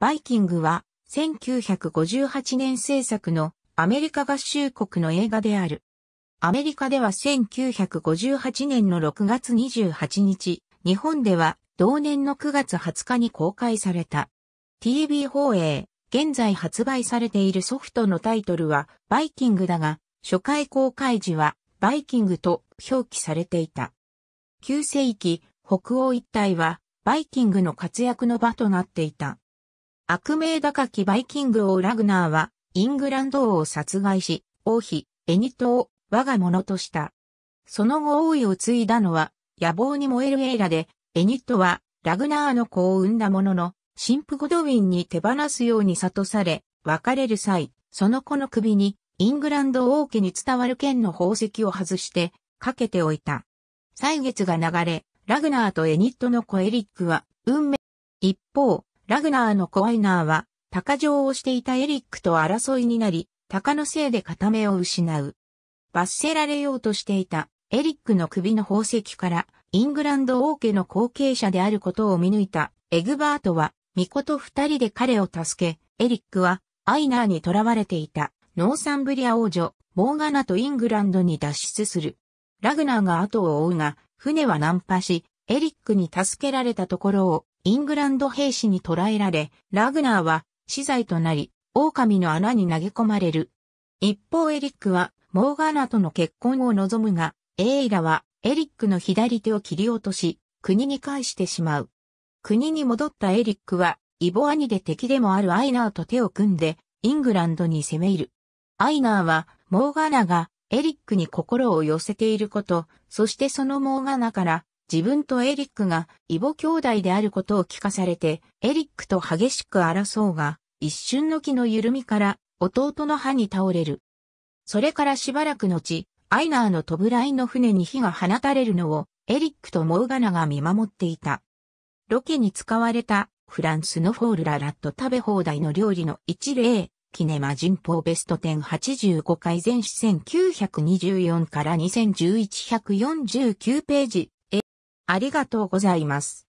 バイキングは1958年制作のアメリカ合衆国の映画である。アメリカでは1958年の6月28日、日本では同年の9月20日に公開された。TV 放映、現在発売されているソフトのタイトルはバイキングだが、初回公開時はバイキングと表記されていた。旧世紀、北欧一帯はバイキングの活躍の場となっていた。悪名高きバイキング王ラグナーは、イングランド王を殺害し、王妃、エニトを我が物とした。その後王位を継いだのは、野望に燃えるエイラで、エニットは、ラグナーの子を産んだものの、神父ゴドウィンに手放すように諭され、別れる際、その子の首に、イングランド王家に伝わる剣の宝石を外して、かけておいた。歳月が流れ、ラグナーとエニットの子エリックは、運命。一方、ラグナーのコワイナーは、鷹城をしていたエリックと争いになり、鷹のせいで片目を失う。罰せられようとしていたエリックの首の宝石からイングランド王家の後継者であることを見抜いたエグバートは巫女と二人で彼を助け、エリックはアイナーに囚われていたノーサンブリア王女モーガナとイングランドに脱出する。ラグナーが後を追うが船は難破しエリックに助けられたところをイングランド兵士に捕らえられ、ラグナーは死罪となり、狼の穴に投げ込まれる。一方エリックはモーガーナとの結婚を望むが、エイラはエリックの左手を切り落とし、国に返してしまう。国に戻ったエリックは、イボアニで敵でもあるアイナーと手を組んで、イングランドに攻め入る。アイナーは、モーガーナがエリックに心を寄せていること、そしてそのモーガナから自分とエリックが異母兄弟であることを聞かされて、エリックと激しく争うが、一瞬の気の緩みから弟の歯に倒れる。それからしばらく後、アイナーのトブライの船に火が放たれるのをエリックとモーガナが見守っていた。ロケに使われたフランスのフォールララット食べ放題の料理の一例、キネマ人法ベスト1085回前史1924から2011149ページ、ありがとうございます。